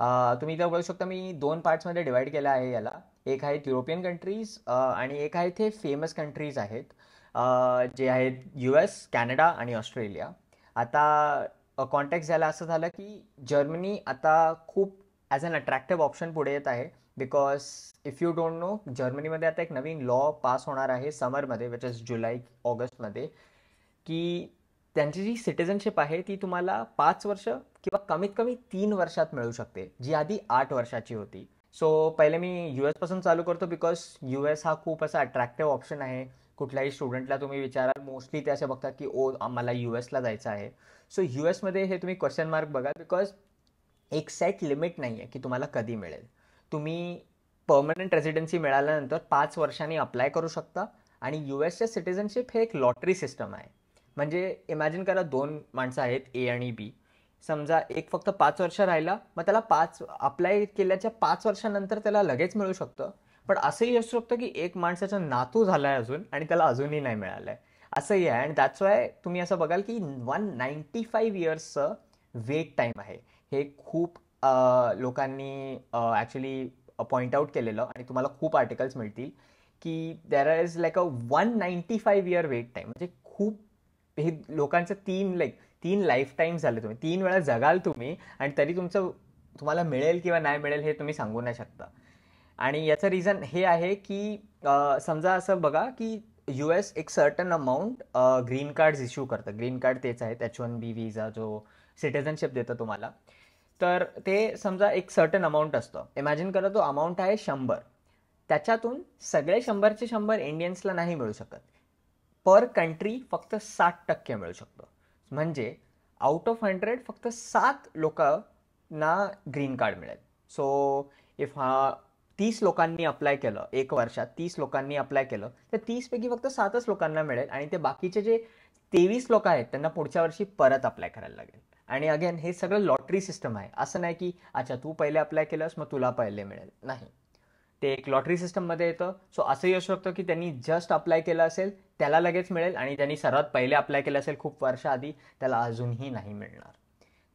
तुम्ही इथं बघू शकता मी दोन पार्ट्समध्ये डिवाईड केला आहे याला एक आहेत युरोपियन कंट्रीज आणि एक आहे ते फेमस कंट्रीज आहेत जे आहेत यू एस कॅनडा आणि ऑस्ट्रेलिया आता कॉन्टॅक्ट झाला असं झालं की जर्मनी आता खूप ॲज अन अट्रॅक्टिव्ह ऑप्शन पुढे येत आहे because if you don't know जर्मनीमध्ये आता एक नवीन लॉ पास होणार आहे समरमध्ये विच इज जुलै ऑगस्टमध्ये की त्यांची जी सिटिझनशिप आहे ती तुम्हाला पाच वर्ष किंवा कमीत कमी तीन वर्षात मिळू शकते जी आधी आठ वर्षाची होती सो पहिले मी यू एसपासून चालू करतो बिकॉज यू एस हा खूप असा अट्रॅक्टिव्ह ऑप्शन आहे कुठल्याही स्टुडंटला तुम्ही विचाराल मोस्टली ते असे बघतात की ओ आम्हाला यू एसला जायचं आहे सो यू एसमध्ये हे तुम्ही क्वेश्चन मार्क बघा बिकॉज एक सेट लिमिट नाही आहे की तुम्हाला कधी मिळेल तुम्ही पर्मनंट रेसिडेन्सी मिळाल्यानंतर पाच वर्षांनी अप्लाय करू शकता आणि यू एसचे सिटिझनशिप हे एक लॉटरी सिस्टम आहे म्हणजे इमॅजिन करा दोन माणसं आहेत ए आणि बी समजा एक फक्त पाच वर्ष राहिला मग त्याला पाच अप्लाय केल्याच्या पाच वर्षानंतर त्याला लगेच मिळू शकतं पण असंही असू शकतं की एक माणसाचा नातू झाला आहे अजून आणि त्याला अजूनही नाही मिळालं आहे असंही आहे आणि दॅट्स वाय तुम्ही असं बघाल की वन नाईन्टी फाईव्ह इयर्सचं वेट टाईम आहे हे खूप लोकांनी ॲक्च्युली पॉईंट आऊट केलेलं आणि तुम्हाला खूप आर्टिकल्स मिळतील की there is like a one ninety five year wait time म्हणजे खूप हे लोकांचं तीन लाईक तीन लाईफ टाईम झाले तुम्ही तीन वेळा जगाल तुम्ही आणि तरी तुमचं तुम्हाला मिळेल किंवा नाही मिळेल हे तुम्ही सांगू नाही शकता आणि याचं रिझन हे आहे की समजा असं बघा की यू एस एक certain amount green cards issue करतं ग्रीन कार्ड तेच आहे एच वन बी व्हिजा जो सिटिझनशिप देतं तुम्हाला तर ते समजा एक सर्टन अमाऊंट असतं इमॅजिन करा तो अमाऊंट आहे शंभर त्याच्यातून सगळे शंभरचे शंभर इंडियन्सला नाही मिळू शकत पर कंट्री फक्त साठ टक्के मिळू शकतो म्हणजे आउट ऑफ हंड्रेड फक्त सात लोकांना ग्रीन कार्ड मिळेल सो इफ हा तीस लोकांनी अप्लाय केलं एक वर्षात तीस लोकांनी अप्लाय केलं तर तीसपैकी फक्त सातच लोकांना मिळेल आणि ते बाकीचे जे तेवीस लोक आहेत त्यांना पुढच्या वर्षी परत अप्लाय करायला लागेल आणि अगेन हे सगळं लॉटरी सिस्टम आहे असं नाही की अच्छा तू पहिले अप्लाय केलंस मग तुला पहिले मिळेल नाही ते एक लॉटरी सिस्टममध्ये येतं सो असंही असू शकतं की त्यांनी जस्ट अप्लाय केलं असेल त्याला लगेच मिळेल आणि त्यांनी सर्वात पहिले अप्लाय केलं असेल खूप वर्षाआधी त्याला अजूनही नाही मिळणार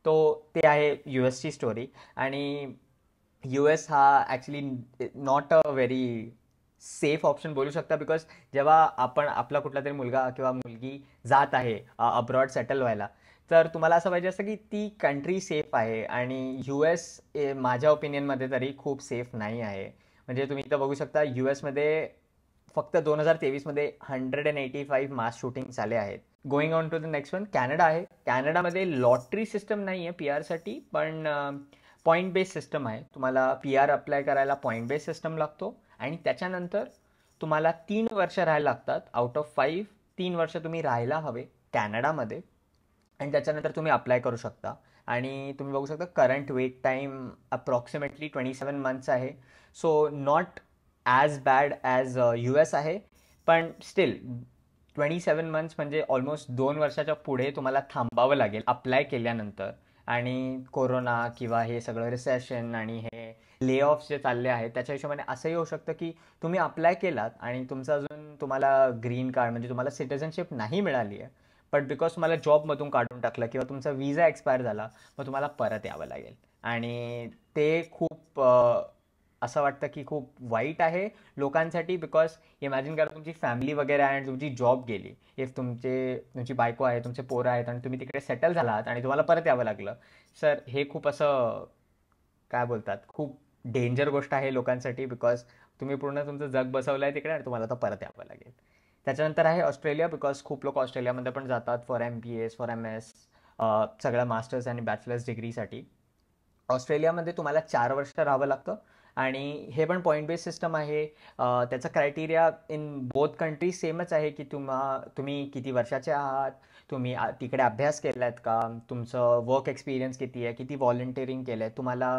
तो ते आहे यू एसची स्टोरी आणि यू एस हा actually not a very safe option बोलू शकता बिकॉज जेव्हा आपण आपला कुठला तरी मुलगा किंवा मुलगी जात आहे अब्रॉड सेटल व्हायला तर तुम्हाला असं पाहिजे असतं की ती कंट्री सेफ आहे आणि यू एस माझ्या ओपिनियनमध्ये तरी खूप सेफ नाही आहे म्हणजे तुम्ही इथं बघू शकता यू एसमध्ये फक्त दोन हजार तेवीसमध्ये hundred and eighty five mass shooting झाले आहेत going on to the next one Canada आहे कॅनडामध्ये लॉटरी सिस्टम नाही आहे पी आरसाठी पण पॉईंट बेस सिस्टम आहे तुम्हाला पी आर अप्लाय करायला पॉईंट बेस सिस्टम लागतो आणि त्याच्यानंतर तुम्हाला तीन वर्ष राहायला लागतात आउट ऑफ फाईव्ह तीन वर्ष तुम्ही राहायला हवे कॅनडामध्ये आणि त्याच्यानंतर तुम्ही अप्लाय करू शकता आणि तुम्ही बघू शकता current wait time approximately twenty seven months आहे so not as bad as U S आहे पण स्टील ट्वेंटी सेवन मंथ्स म्हणजे ऑलमोस्ट दोन वर्षाच्या पुढे तुम्हाला थांबावं लागेल अप्लाय केल्यानंतर आणि कोरोना किंवा हे सगळं रिसेशन आणि हे ले ऑफ जे चालले आहेत त्याच्या हिशोबाने असंही होऊ शकतं की तुम्ही अप्लाय केलात आणि तुमचं अजून तुम्हाला ग्रीन कार्ड म्हणजे तुम्हाला सिटिझनशिप नाही मिळाली आहे बट बिकॉज तुम्हाला जॉबमधून काढून टाकलं किंवा तुमचा विजा एक्सपायर झाला मग तुम्हाला परत यावं लागेल आणि ते खूप असं वाटतं की खूप वाईट आहे लोकांसाठी बिकॉज इमॅजिन करा तुमची फॅमिली वगैरे आहे आणि तुमची जॉब गेली इफ तुमचे तुमची बायको आहे तुमचे पोरं आहेत आणि तुम्ही तिकडे सेटल झाला आहात आणि तुम्हाला परत यावं लागलं सर हे खूप असं काय बोलतात खूप डेंजर गोष्ट आहे लोकांसाठी बिकॉज तुम्ही पूर्ण तुमचं जग बसवलं आहे तिकडे आणि तुम्हाला आता परत यावं लागेल त्याच्यानंतर आहे ऑस्ट्रेलिया बिकॉज खूप लोक ऑस्ट्रेलियामध्ये पण जातात for M B S for M S सगळ्या मास्टर्स आणि बॅचलर्स डिग्रीसाठी ऑस्ट्रेलियामध्ये तुम्हाला चार वर्ष राहावं लागतं आणि हे पण पॉईंट बेस सिस्टम आहे त्याचा क्रायटेरिया इन बोथ कंट्रीज सेमच आहे की तुम्हा तुम्ही किती वर्षाचे आहात तुम्ही तिकडे अभ्यास केला आहेत का तुमचं वर्क एक्सपिरियन्स किती आहे किती व्हॉलंटिअरिंग केलं आहे तुम्हाला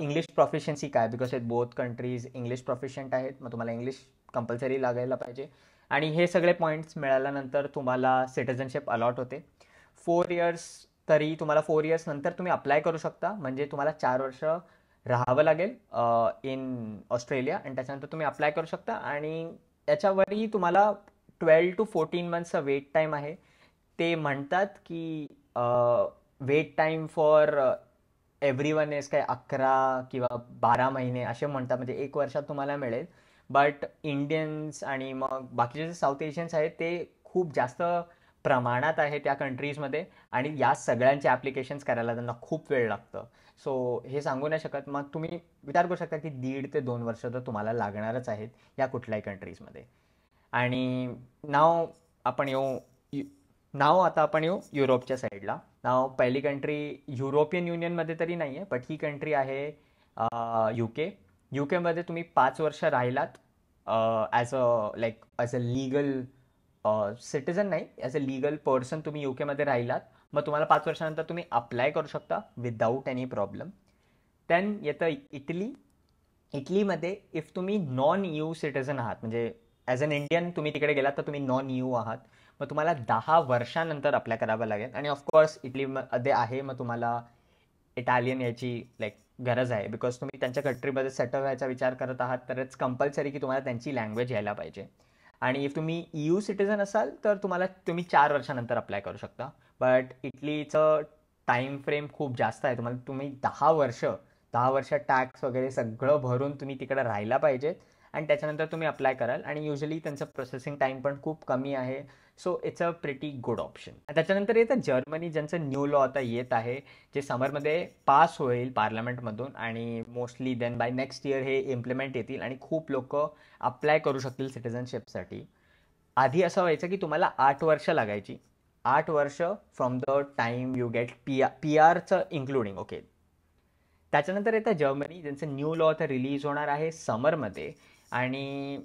इंग्लिश प्रोफिशियन्सी काय बिकॉज इथ बोथ कंट्रीज इंग्लिश प्रोफिशियंट आहेत मग तुम्हाला इंग्लिश कंपल्सरी लागायला पाहिजे आणि हे सगळे पॉईंट्स मिळाल्यानंतर तुम्हाला सिटिझनशिप अलॉट होते फोर इयर्स तरी तुम्हाला फोर इयर्स नंतर तुम्ही अप्लाय करू शकता म्हणजे तुम्हाला चार वर्ष राहावं लागेल इन ऑस्ट्रेलिया आणि त्याच्यानंतर तुम्ही अप्लाय करू शकता आणि याच्यावरही तुम्हाला ट्वेल्व टू फोर्टीन मंथचा वेट टाईम आहे ते म्हणतात की wait time for every one is काय अकरा किंवा बारा महिने असे म्हणतात म्हणजे एक वर्षात तुम्हाला मिळेल बट इंडियन्स आणि मग बाकीचे जे साऊथ एशियन्स आहेत ते खूप जास्त प्रमाणात आहे त्या कंट्रीजमध्ये आणि या सगळ्यांचे ॲप्लिकेशन्स करायला त्यांना खूप वेळ लागतं सो हे सांगू नाही शकत मग तुम्ही विचार करू शकता की दीड ते दोन वर्ष तर तुम्हाला लागणारच आहेत या कुठल्याही कंट्रीजमध्ये आणि नाव आपण येऊ नाव आता आपण येऊ युरोपच्या साईडला नाव पहिली कंट्री युरोपियन युनियनमध्ये तरी नाही आहे बट ही कंट्री आहे यू के यू केमध्ये तुम्ही पाच वर्ष राहिलात as a like as a legal citizen नाही ॲज अ लिगल पर्सन तुम्ही यू केमध्ये राहिलात मग तुम्हाला पाच वर्षानंतर तुम्ही अप्लाय करू शकता विदाऊट एनी प्रॉब्लेम देन येतं इटली इटलीमध्ये इफ तुम्ही नॉन यू सिटिझन आहात म्हणजे ॲज अन इंडियन तुम्ही तिकडे गेलात तर तुम्ही नॉन यू आहात मग तुम्हाला दहा वर्षानंतर अप्लाय करावं लागेल आणि ऑफकोर्स इटली मध्ये आहे मग तुम्हाला इटालियन याची लाईक गरज आहे बिकॉज तुम्ही त्यांच्या कंट्रीमध्ये सेटल व्हायचा विचार करत आहात तर इट्स कंपल्सरी की तुम्हाला त्यांची लँग्वेज यायला पाहिजे आणि इफ तुम्ही यू e सिटिझन असाल तर तुम्हाला तुम्ही चार वर्षानंतर अप्लाय करू शकता बट इटलीचं टाईम फ्रेम खूप जास्त आहे तुम्हाला तुम्ही दहा वर्ष दहा वर्ष टॅक्स वगैरे सगळं भरून तुम्ही तिकडे राहायला पाहिजेत आणि त्याच्यानंतर तुम्ही अप्लाय कराल आणि युजली त्यांचं प्रोसेसिंग टाईम पण खूप कमी आहे so it's a pretty good option त्याच्यानंतर येतं जर्मनी ज्यांचं न्यू लॉ आता येत आहे जे समरमध्ये पास होईल पार्लमेंटमधून आणि mostly then by next year हे इम्प्लिमेंट येतील आणि खूप लोक अप्लाय करू शकतील सिटिझनशिपसाठी आधी असं व्हायचं की तुम्हाला आठ वर्ष लागायची आठ वर्ष from the time you get P R P आरचं इन्क्लुडिंग ओके त्याच्यानंतर येतं जर्मनी ज्यांचं न्यू लॉ आता रिलीज होणार आहे समरमध्ये आणि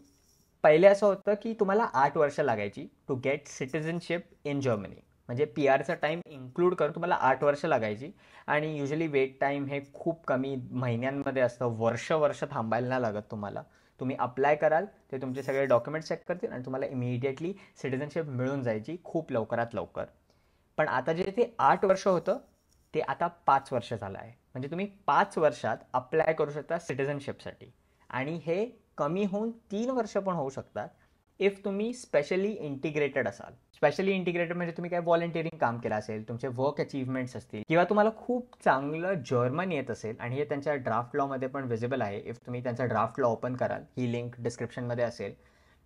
पहिले असं होतं की तुम्हाला आठ वर्ष लागायची to get citizenship in Germany म्हणजे पी आरचा टाईम इन्क्लूड करून तुम्हाला आठ वर्ष लागायची आणि युजली वेट टाईम हे खूप कमी महिन्यांमध्ये असतं वर्ष वर्ष थांबायला नाही लागत तुम्हाला तुम्ही अप्लाय कराल ते तुमचे सगळे डॉक्युमेंट चेक करतील आणि तुम्हाला इमिडिएटली सिटिझनशिप मिळून जायची खूप लवकरात लवकर पण आता जे ते आठ वर्ष होतं ते आता पाच वर्ष झालं आहे म्हणजे तुम्ही पाच वर्षात अप्लाय करू शकता सिटिझनशिपसाठी आणि हे कमी होऊन तीन वर्ष पण होऊ शकतात इफ तुम्ही स्पेशली इंटिग्रेटेड असाल स्पेशली इंटिग्रेटेड म्हणजे तुम्ही काय व्हॉलेंटिअरिंग काम केलं असेल तुमचे वर्क अचीवमेंट्स असतील किंवा तुम्हाला खूप चांगलं जर्मन येत असेल आणि हे त्यांच्या ड्राफ्ट लॉमध्ये पण विजिबल आहे इफ तुम्ही त्यांचा ड्राफ्ट लॉ ओपन कराल ही लिंक डिस्क्रिप्शनमध्ये असेल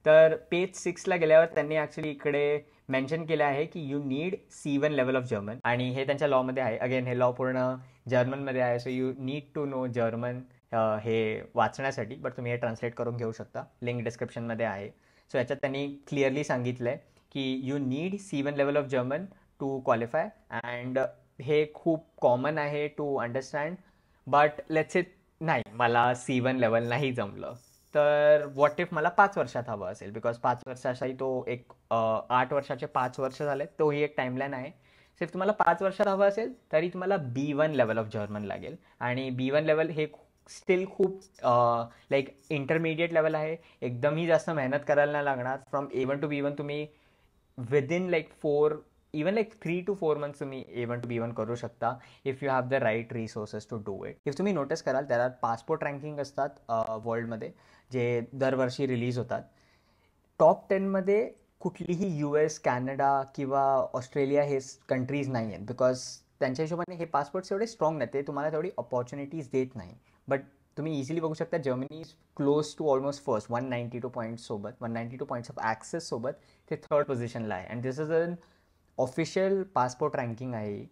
तर पेज सिक्सला गेल्यावर त्यांनी ॲक्च्युली इकडे मेन्शन केलं आहे की you need C one level of German आणि हे त्यांच्या लॉमध्ये आहे अगेन हे लॉ पूर्ण जर्मनमध्ये आहे so you need to know German हे वाचण्यासाठी बट तुम्ही हे ट्रान्सलेट करून घेऊ शकता लिंक डिस्क्रिप्शनमध्ये आहे सो याच्यात त्यांनी क्लिअरली सांगितलं आहे की you need C one level of German to qualify and हे खूप कॉमन आहे to understand but let's it नाही मला सी वन लेवल नाही जमलं तर वॉट इफ मला पाच वर्षात हवं असेल बिकॉज पाच वर्षाचाही तो एक आठ वर्षाचे पाच वर्ष झाले तोही एक टाईमलाईन आहे सिर्फ तुम्हाला पाच वर्षात हवं असेल तरी तुम्हाला B one level of German लागेल आणि बी वन लेवल हे स्टील खूप लाईक इंटरमिडिएट लेवल आहे एकदमही जास्त मेहनत करायला नाही लागणार from A one to B one तुम्ही in like four even like three to four months तुम्ही A one to B one करू शकता if you have the right resources to do it if तुम्ही नोटीस कराल त्याला passport ranking असतात वर्ल्डमध्ये जे दरवर्षी रिलीज होतात टॉप टेनमध्ये कुठलीही यू एस कॅनडा किंवा ऑस्ट्रेलिया हे कंट्रीज नाही आहेत बिकॉज त्यांच्या हिशोबाने हे पासपोर्ट्स एवढे स्ट्रॉंग नाही ते तुम्हाला तेवढी ऑपॉर्च्युनिटीज देत नाही बट तुम्ही इझिली बघू शकता Germany is close to almost first one ninety two सोबत one ninety two points of ॲक्सेससोबत ते थर्ड पोझिशनला आहे and this is an official passport ranking आहे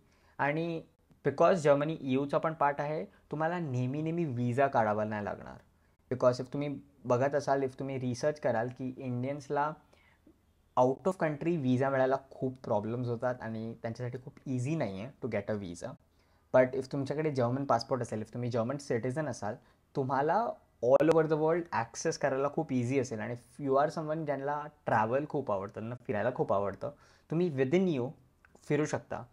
आणि बिकॉज जर्मनी यूचा पण पार्ट आहे तुम्हाला नेहमी नेहमी विजा काढावा नाही लागणार बिकॉज इफ तुम्ही बघत असाल इफ तुम्ही रिसर्च कराल की इंडियन्सला आउट ऑफ कंट्री विजा मिळायला खूप प्रॉब्लेम्स होतात आणि त्यांच्यासाठी खूप इझी नाही आहे to get a visa but if तुमच्याकडे जर्मन पासपोर्ट असेल इफ तुम्ही जर्मन सिटिझन असाल तुम्हाला all over the world access करायला खूप इझी असेल आणि यू आर समवन ज्यांना ट्रॅव्हल खूप आवडतं त्यांना फिरायला खूप आवडतं तुम्ही विदिन यू फिरू शकता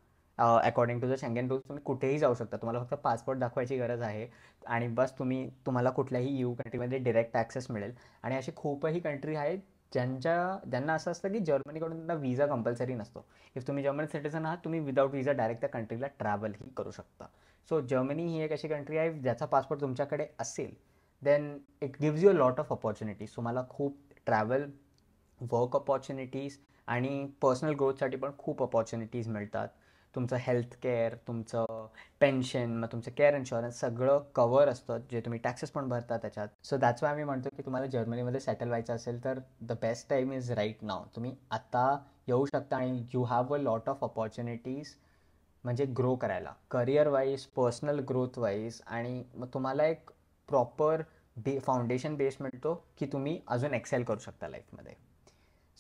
according to the Schengen rules तुम्ही कुठेही जाऊ शकता तुम्हाला फक्त पासपोर्ट दाखवायची गरज आहे आणि बस तुम्ही तुम्हाला कुठल्याही यू कंट्रीमध्ये डिरेक्ट ॲक्सेस मिळेल आणि अशी खूपही कंट्री आहेत ज्यांच्या ज्यांना असं असतं की जर्मनीकडून त्यांना विजा कंपल्सरी नसतो इफ तुम्ही जर्मन सिटीझन आहात तुम्ही विदाऊट विजा डायरेक्ट त्या कंट्रीला ट्रॅव्हलही करू शकता सो जर्मनी ही एक अशी कंट्री आहे ज्याचा पासपोर्ट तुमच्याकडे असेल then it gives you a lot of opportunities तुम्हाला खूप ट्रॅव्हल वर्क अपॉर्च्युनिटीज आणि पर्सनल ग्रोथसाठी पण खूप अपॉर्च्युनिटीज मिळतात तुमचं हेल्थ केअर तुमचं पेन्शन मग तुमचं केअर इन्शुरन्स सगळं कवर असतं जे तुम्ही टॅक्सेस पण भरता त्याच्यात सो दॅट्स वाय मी म्हणतो की तुम्हाला जर्मनीमध्ये सेटल व्हायचं असेल तर the best time is right now तुम्ही आत्ता येऊ शकता आणि you have a lot of opportunities म्हणजे ग्रो करायला career wise personal growth wise आणि मग तुम्हाला एक प्रॉपर बे फाउंडेशन बेस मिळतो की तुम्ही अजून एक्सेल करू शकता लाईफमध्ये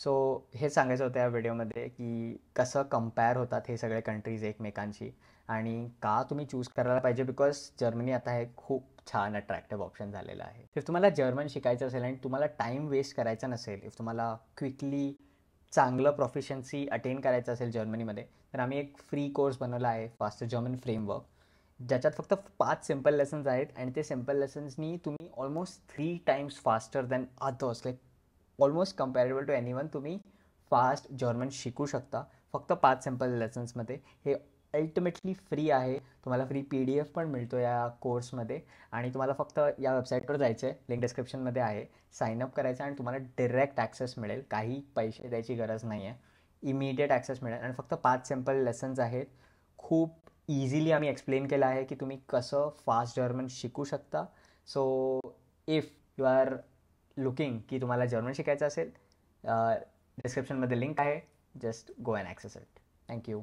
सो हे सांगायचं होतं या व्हिडिओमध्ये की कसं कम्पेअर होतात हे सगळे कंट्रीज एकमेकांशी आणि का तुम्ही चूज करायला पाहिजे बिकॉज जर्मनी आता हे खूप छान अट्रॅक्टिव्ह ऑप्शन झालेलं आहे इफ तुम्हाला जर्मन शिकायचं असेल आणि तुम्हाला टाईम वेस्ट करायचा नसेल इफ तुम्हाला क्विकली चांगलं प्रोफिशन्सी अटेन करायचं असेल जर्मनीमध्ये तर आम्ही एक फ्री कोर्स बनवला आहे फास्ट जर्मन फ्रेमवर्क ज्याच्यात फक्त पाच सिम्पल लेसन्स आहेत आणि ते सिम्पल लेसन्सनी तुम्ही almost three times faster than others like almost comparable to any तुम्ही फास्ट जर्मन शिकू शकता फक्त पाच सिम्पल लेसन्समध्ये हे अल्टिमेटली फ्री आहे तुम्हाला फ्री पी डी एफ पण मिळतो या कोर्समध्ये आणि तुम्हाला फक्त या वेबसाईटवर जायचं आहे लिंक डिस्क्रिप्शनमध्ये आहे साईन अप करायचं आणि तुम्हाला डिरेक्ट ॲक्सेस मिळेल काही पैसे द्यायची गरज नाही आहे इमिडिएट ॲक्सेस मिळेल आणि फक्त पाच सिम्पल लेसन्स आहेत खूप इझिली आम्ही एक्सप्लेन केलं आहे की तुम्ही कसं फास्ट जर्मन शिकू शकता so if you are looking की तुम्हाला जर्मन शिकायचं असेल डिस्क्रिप्शनमध्ये लिंक आहे just go and access it thank you